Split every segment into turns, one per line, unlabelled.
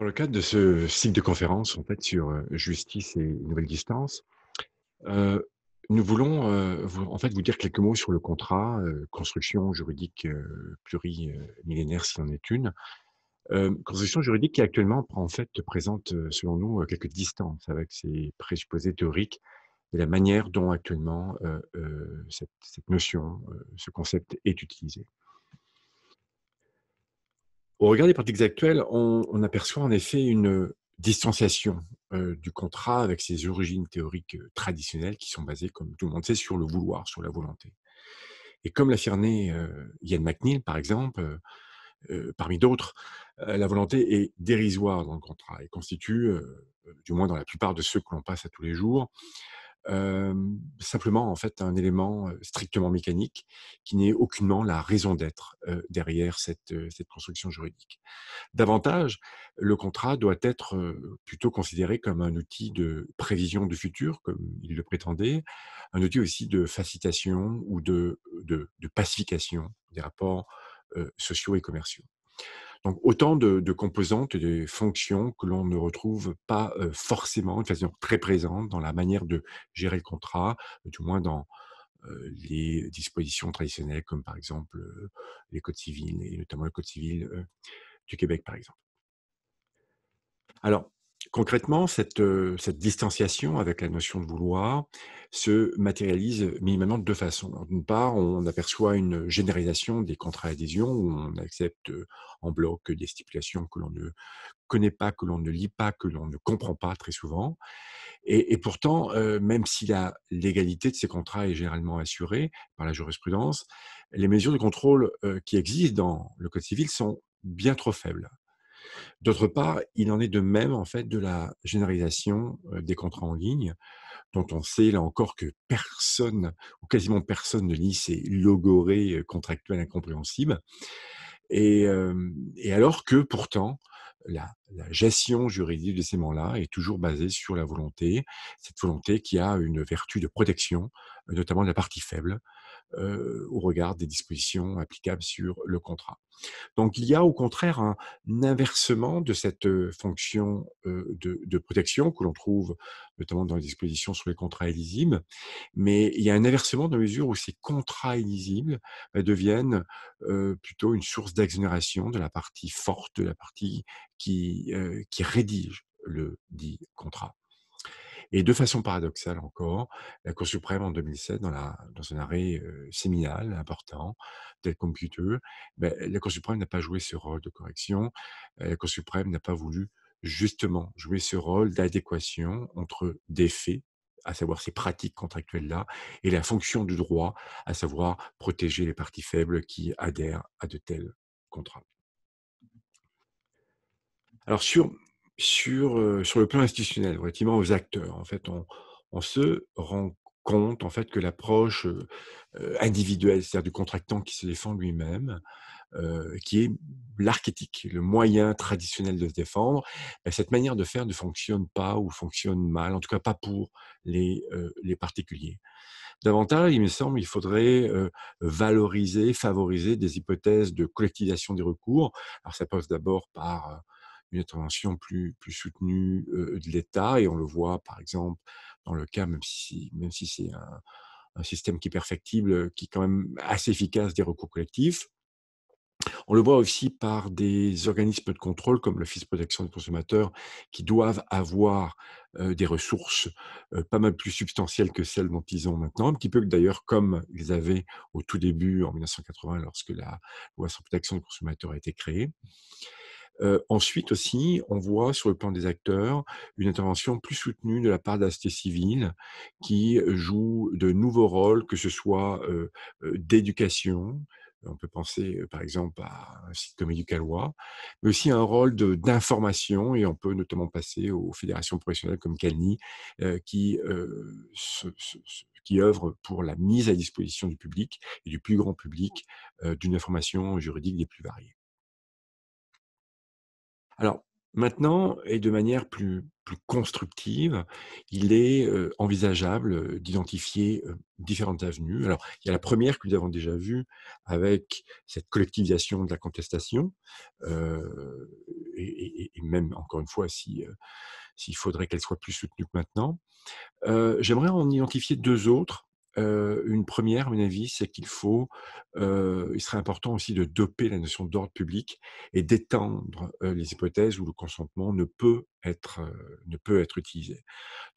Dans le cadre de ce cycle de conférences en fait, sur euh, justice et nouvelles distances, euh, nous voulons euh, vous, en fait vous dire quelques mots sur le contrat, construction juridique plurimillénaire s'il en est une. construction juridique qui actuellement en fait, présente selon nous quelques distances avec ses présupposés théoriques et la manière dont actuellement cette, notion, ce concept est utilisé. Au regard des pratiques actuelles, on, aperçoit en effet une distanciation euh, du contrat avec ses origines théoriques euh, traditionnelles qui sont basées, comme tout le monde sait, sur le vouloir, sur la volonté. Et comme l'a euh, Ian McNeil, par exemple, parmi d'autres, la volonté est dérisoire dans le contrat et constitue, du moins dans la plupart de ceux que l'on passe à tous les jours, simplement en fait un élément strictement mécanique qui n'est aucunement la raison d'être derrière cette, construction juridique. Davantage, le contrat doit être plutôt considéré comme un outil de prévision du futur, comme il le prétendait, un outil aussi de facilitation ou de pacification des rapports sociaux et commerciaux. Donc autant de, composantes composantes, de fonctions que l'on ne retrouve pas forcément de façon très présente dans la manière de gérer le contrat, du moins dans les dispositions traditionnelles comme par exemple les codes civils et notamment le code civil du Québec par exemple. Alors, Concrètement, cette, euh, cette, distanciation avec la notion de vouloir se matérialise minimalement, de deux façons. D'une part, on aperçoit une généralisation des contrats d'adhésion où on accepte euh, en bloc des stipulations que l'on ne connaît pas, que l'on ne lit pas, que l'on ne comprend pas très souvent. Et, pourtant, euh, même si la légalité de ces contrats est généralement assurée par la jurisprudence, les mesures de contrôle qui existent dans le Code civil sont bien trop faibles. D'autre part, il en est de même en fait de la généralisation des contrats en ligne, dont on sait là encore que personne ou quasiment personne ne lit ces logorés contractuels incompréhensibles. Et, alors que pourtant, la, gestion juridique de ces moments-là est toujours basée sur la volonté, cette volonté qui a une vertu de protection, notamment de la partie faible, euh, au regard des dispositions applicables sur le contrat. Donc il y a au contraire un inversement de cette euh, fonction euh, de, protection que l'on trouve notamment dans les dispositions sur les contrats illisibles, mais il y a un inversement dans la mesure où ces contrats illisibles bah, deviennent plutôt une source d'exonération de la partie forte, de la partie qui, qui rédige le dit contrat. Et de façon paradoxale encore, la Cour suprême en 2007, dans, un arrêt séminal important, tel computer, ben, la Cour suprême n'a pas joué ce rôle de correction. La Cour suprême n'a pas voulu justement jouer ce rôle d'adéquation entre des faits à savoir ces pratiques contractuelles-là, et la fonction du droit, à savoir protéger les parties faibles qui adhèrent à de tels contrats. Alors sur sur, sur le plan institutionnel, relativement aux acteurs. En fait, on, se rend compte en fait que l'approche individuelle, c'est-à-dire du contractant qui se défend lui-même, qui est l'archétype, le moyen traditionnel de se défendre, bah, cette manière de faire ne fonctionne pas ou fonctionne mal, en tout cas pas pour les, particuliers. Davantage, il me semble, il faudrait valoriser, favoriser des hypothèses de collectivisation des recours. Alors ça passe d'abord par une intervention plus, soutenue de l'État. Et on le voit, par exemple, dans le cas, même si, même si c'est un, système qui est perfectible, qui est quand même assez efficace des recours collectifs. On le voit aussi par des organismes de contrôle comme l'Office de protection des consommateurs qui doivent avoir des ressources pas mal plus substantielles que celles dont ils ont maintenant, un petit peu d'ailleurs comme ils avaient au tout début en 1980 lorsque la loi sur protection des consommateurs a été créée ensuite aussi, on voit sur le plan des acteurs une intervention plus soutenue de la part de la société civile qui joue de nouveaux rôles, que ce soit d'éducation, on peut penser par exemple à un site comme Éducalois, mais aussi un rôle d'information et on peut notamment passer aux fédérations professionnelles comme Cani, qui, qui œuvrent pour la mise à disposition du public et du plus grand public d'une information juridique des plus variées. Alors, Maintenant, et de manière plus, plus constructive, il est envisageable d'identifier différentes avenues. Alors, il y a la première que nous avons déjà vue avec cette collectivisation de la contestation, et, même, encore une fois, s'il faudrait qu'elle soit plus soutenue que maintenant. J'aimerais en identifier deux autres une première, à mon avis, c'est qu'il faut, il serait important aussi de doper la notion d'ordre public et d'étendre les hypothèses où le consentement ne peut être, ne peut être utilisé.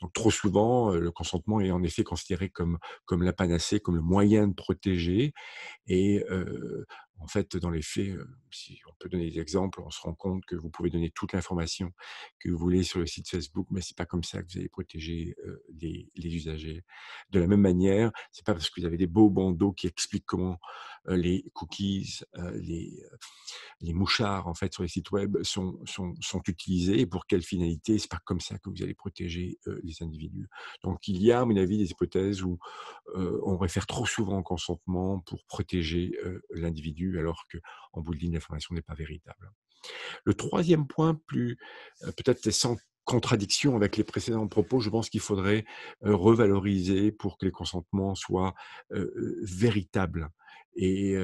Donc, trop souvent, le consentement est en effet considéré comme, comme la panacée, comme le moyen de protéger, et en fait, dans les faits, euh, si on peut donner des exemples, on se rend compte que vous pouvez donner toute l'information que vous voulez sur le site Facebook, mais c'est pas comme ça que vous allez protéger euh, les, usagers. De la même manière, c'est pas parce que vous avez des beaux bandeaux qui expliquent comment euh, les cookies, les, les mouchards en fait sur les sites web sont, sont, utilisés et pour quelle finalité. C'est pas comme ça que vous allez protéger les individus. Donc il y a, à mon avis, des hypothèses où on réfère trop souvent au consentement pour protéger l'individu alors qu'en bout de ligne, l'information n'est pas véritable. Le troisième point, plus euh, peut-être sans contradiction avec les précédents propos, je pense qu'il faudrait euh, revaloriser pour que les consentements soient euh, véritables et,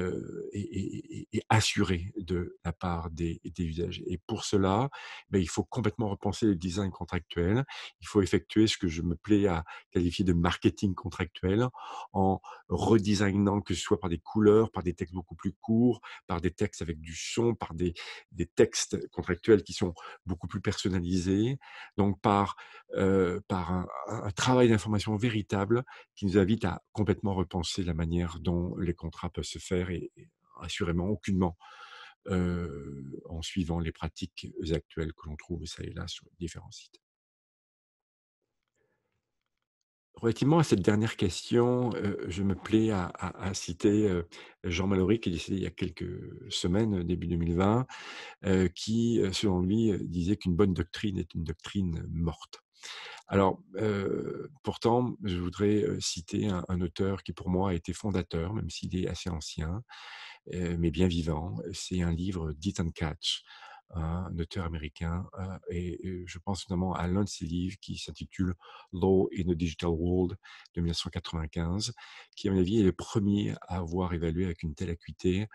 et, assuré de la part des, des usagers. Et pour cela, ben, il faut complètement repenser le design contractuel. Il faut effectuer ce que je me plais à qualifier de marketing contractuel en redesignant, que ce soit par des couleurs, par des textes beaucoup plus courts, par des textes avec du son, par des, textes contractuels qui sont beaucoup plus personnalisés, donc par, par un, un travail d'information véritable qui nous invite à complètement repenser la manière dont les contrats peuvent se faire et, assurément aucunement en suivant les pratiques actuelles que l'on trouve ça et là sur différents sites. Relativement à cette dernière question, euh, je me plais à, citer euh, Jean Mallory, qui est décédé il y a quelques semaines, début 2020, euh, qui, selon lui, disait qu'une bonne doctrine est une doctrine morte. Alors, pourtant, je voudrais citer un, auteur qui, pour moi, a été fondateur, même s'il est assez ancien, mais bien vivant. C'est un livre, Dit and Catch, un auteur américain, euh, et je pense notamment à l'un de ses livres qui s'intitule Law in a Digital World de 1995, qui à mon avis est le premier à avoir évalué avec une telle acuité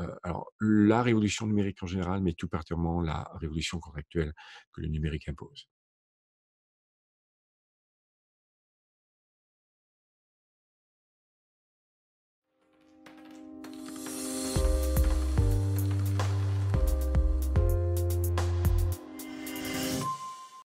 euh, alors, la révolution numérique en général, mais tout particulièrement la révolution contractuelle que le numérique impose.